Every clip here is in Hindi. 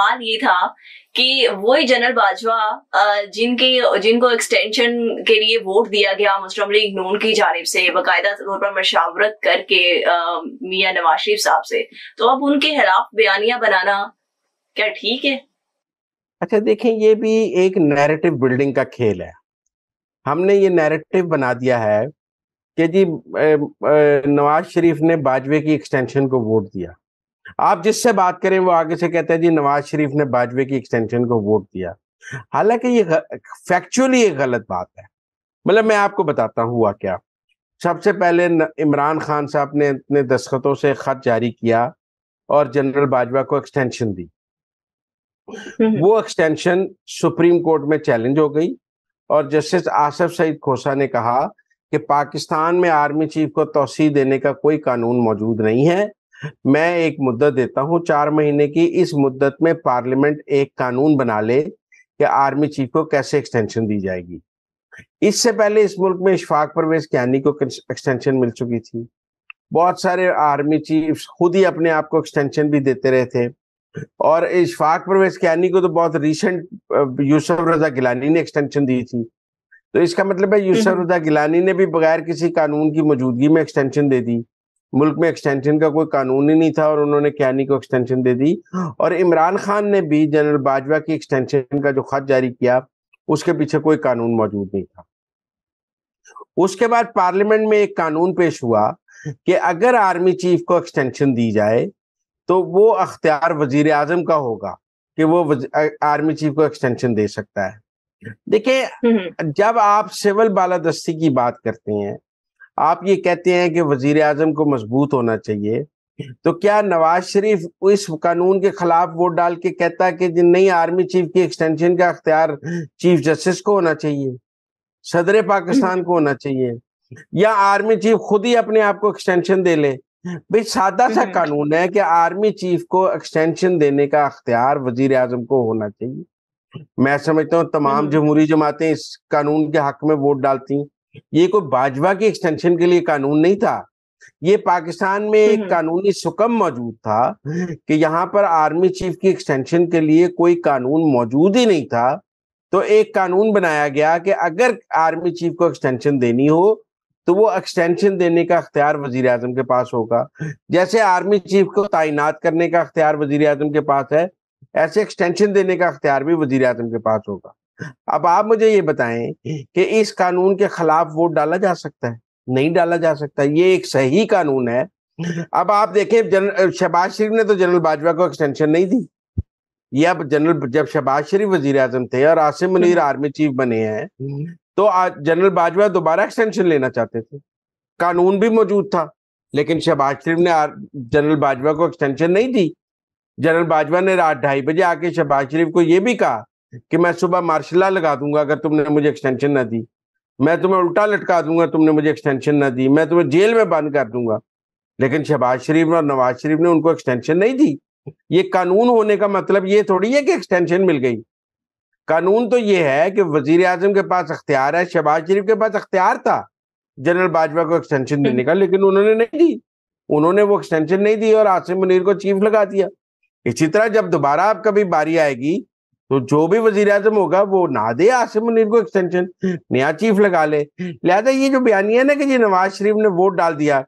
सवाल ये था कि वो ही जनरल बाजवा जिनके जिनको एक्सटेंशन के लिए वोट दिया गया मुस्लिम लीग नून की जानब से बाकायदा तौर पर मशावरत करके मियाँ नवाज शरीफ साहब से तो अब उनके खिलाफ बयानिया बनाना क्या ठीक है अच्छा देखें ये भी एक नैरेटिव बिल्डिंग का खेल है हमने ये नैरेटिव बना दिया है कि जी नवाज शरीफ ने बाजवे की एक्सटेंशन को वोट दिया आप जिससे बात करें वो आगे से कहते हैं जी नवाज शरीफ ने बाजवे की एक्सटेंशन को वोट दिया हालांकि ये फैक्चुअली ये गलत बात है मतलब मैं आपको बताता हूँ हुआ क्या सबसे पहले इमरान खान साहब ने अपने दस्खतों से खत जारी किया और जनरल बाजवा को एक्सटेंशन दी हम्म। वो एक्सटेंशन सुप्रीम कोर्ट में चैलेंज हो गई और जस्टिस आसफ सईद खोसा ने कहा कि पाकिस्तान में आर्मी चीफ को तोसी देने का कोई कानून मौजूद नहीं है मैं एक मुद्दत देता हूं चार महीने की इस मुद्दत में पार्लियामेंट एक कानून बना ले कि आर्मी चीफ को कैसे एक्सटेंशन दी जाएगी इससे पहले इस मुल्क में इशफाक परवेज कैनी को एक्सटेंशन मिल चुकी थी बहुत सारे आर्मी चीफ खुद ही अपने आप को एक्सटेंशन भी देते रहे थे और इशफाक परवेज कैनी को तो बहुत रिसेंट यूसुफ रजा गिलानी ने एक्सटेंशन दी थी तो इसका मतलब है हम्म, हम्म। यूसुफ रजा गिलानी ने भी बगैर किसी कानून की मौजूदगी में एक्सटेंशन दे दी मुल्क में एक्सटेंशन का कोई कानून ही नहीं था और उन्होंने कैनी को एक्सटेंशन दे दी और इमरान खान ने भी जनरल बाजवा की एक्सटेंशन का जो खत जारी किया उसके पीछे कोई कानून मौजूद नहीं था उसके बाद पार्लियामेंट में एक कानून पेश हुआ कि अगर आर्मी चीफ को एक्सटेंशन दी जाए तो वो अख्तियार वजीर आजम का होगा कि वो आर्मी चीफ को एक्सटेंशन दे सकता है देखिए हम्म। जब आप सिविल बालादस्ती की बात करते हैं आप ये कहते हैं कि वजीर अजम को मजबूत होना चाहिए तो क्या नवाज शरीफ इस कानून के खिलाफ वोट डाल के कहता कि नई आर्मी चीफ की एक्सटेंशन का अख्तियार चीफ जस्टिस को होना चाहिए सदर पाकिस्तान को होना चाहिए या आर्मी चीफ खुद ही अपने आप को एक्सटेंशन दे ले भाई सादा सा हम्म। कानून है कि आर्मी चीफ को एक्सटेंशन देने का अख्तियार वजीर आजम को होना चाहिए मैं समझता हूँ तमाम हम्म। जमहूरी जमातें इस कानून के हक में वोट डालती हैं ये कोई बाजवा के एक्सटेंशन के लिए कानून नहीं था ये पाकिस्तान में एक हम्म। कानूनी सुकम मौजूद था कि यहाँ पर आर्मी चीफ की एक्सटेंशन के लिए कोई कानून मौजूद ही नहीं था तो एक कानून बनाया गया कि अगर आर्मी चीफ को एक्सटेंशन देनी हो तो वो एक्सटेंशन देने का अख्तियार वजीर अजम के पास होगा जैसे आर्मी चीफ को तैनात करने का अख्तियार वजीर अजम के पास है ऐसे एक्सटेंशन देने का अख्तियार भी वजीर अजम के पास होगा अब आप मुझे ये बताएं कि इस कानून के खिलाफ वोट डाला जा सकता है नहीं डाला जा सकता ये एक सही कानून है अब आप देखें शहबाज शरीफ ने तो जनरल बाजवा को एक्सटेंशन नहीं दी ये अब जनरल जब शहबाज शरीफ वजीर आजम थे और आसिम मुनीर हम्म। आर्मी चीफ बने हैं हम्म। तो जनरल बाजवा दोबारा एक्सटेंशन लेना चाहते थे कानून भी मौजूद था लेकिन शहबाज शरीफ ने जनरल बाजवा को एक्सटेंशन नहीं दी जनरल बाजवा ने रात ढाई बजे आके शहबाज शरीफ को यह भी कहा कि मैं सुबह मार्शला लगा दूंगा अगर तुमने मुझे एक्सटेंशन ना दी मैं तुम्हें उल्टा लटका दूंगा तुमने मुझे एक्सटेंशन ना दी मैं तुम्हें जेल में बंद कर दूंगा लेकिन शहबाज शरीफ और नवाज शरीफ ने उनको एक्सटेंशन नहीं दी ये कानून होने का मतलब ये थोड़ी है कि एक्सटेंशन मिल गई कानून तो ये है कि वजीर आजम के पास अख्तियार है शहबाज शरीफ के पास अख्तियार था जनरल बाजवा को एक्सटेंशन देने का लेकिन उन्होंने नहीं दी उन्होंने वो एक्सटेंशन नहीं दी और आसिम मुनीर को चीफ लगा दिया इसी तरह जब दोबारा आप कभी बारी आएगी तो जो भी वजीर आजम होगा वो ना दे आसिम मुनीर को एक्सटेंशन नया चीफ लगा ले लिहाजा ये जो बयानिया ना कि जी नवाज शरीफ ने वोट डाल दिया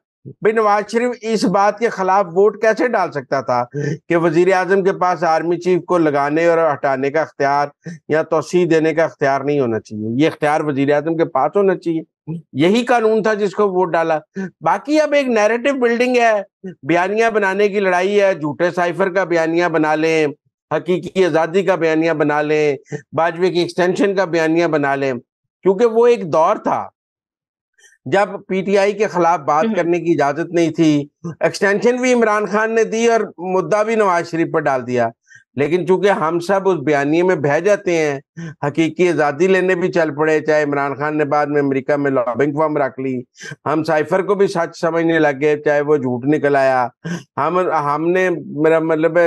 भाई नवाज शरीफ इस बात के खिलाफ वोट कैसे डाल सकता था कि वजीर आजम के पास आर्मी चीफ को लगाने और हटाने का अख्तियार या तोसी देने का अख्तियार नहीं होना चाहिए ये अख्तियार वजीर आजम के पास होना चाहिए यही कानून था जिसको वोट डाला बाकी अब एक नैरेटिव बिल्डिंग है बयानिया बनाने की लड़ाई है झूठे साइफर का बयानिया बना लें हकीकी आज़ादी का बयानिया बना लें बाजवे की एक्सटेंशन का बयानिया बना लें क्योंकि वो एक दौर था जब पीटीआई के खिलाफ बात हम्म। करने की इजाजत नहीं थी एक्सटेंशन भी इमरान खान ने दी और मुद्दा भी नवाज शरीफ पर डाल दिया लेकिन चूंकि हम सब उस बयानिए में बह जाते हैं हकीकी आज़ादी लेने भी चल पड़े चाहे इमरान खान ने बाद में अमेरिका में लॉबिंग फॉर्म रख ली हम साइफर को भी सच समझने लग गए चाहे वो झूठ निकल आया हम हमने मेरा मतलब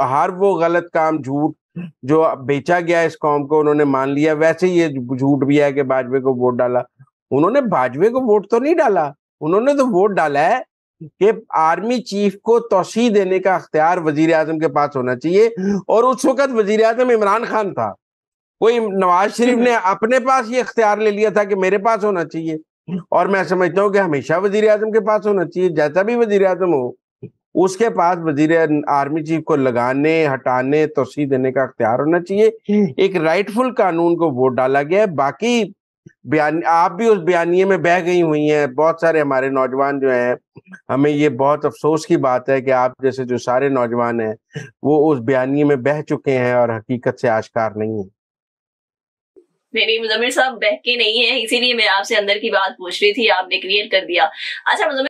हर वो गलत काम झूठ जो बेचा गया इस कौम को उन्होंने मान लिया वैसे ही ये झूठ भी है कि भाजपा को वोट डाला उन्होंने भाजपा को वोट तो नहीं डाला उन्होंने तो वोट डाला है कि आर्मी चीफ को तोसी देने का अख्तियार वजीर आजम के पास होना चाहिए और उस वक्त वजीर आजम इमरान खान था कोई नवाज शरीफ ने अपने पास ये अख्तियार ले लिया था कि मेरे पास होना चाहिए और मैं समझता हूँ कि हमेशा वजीर आजम के पास होना चाहिए जैसा भी वजीर आजम हो उसके पास वजीर आर्मी चीफ को लगाने हटाने तोसी देने का अख्तियार होना चाहिए हम्म। एक राइटफुल कानून को वोट डाला गया है बाकी बयान आप भी उस बयानिए में बह गई हुई हैं बहुत सारे हमारे नौजवान जो हैं हमें ये बहुत अफसोस की बात है कि आप जैसे जो सारे नौजवान हैं वो उस बयानिए में बह चुके हैं और हकीकत से आशकार नहीं है नहीं मुजमिर साहब बहके नहीं है इसीलिए मैं आपसे अंदर की बात पूछ रही थी आपने क्लियर कर दिया अच्छा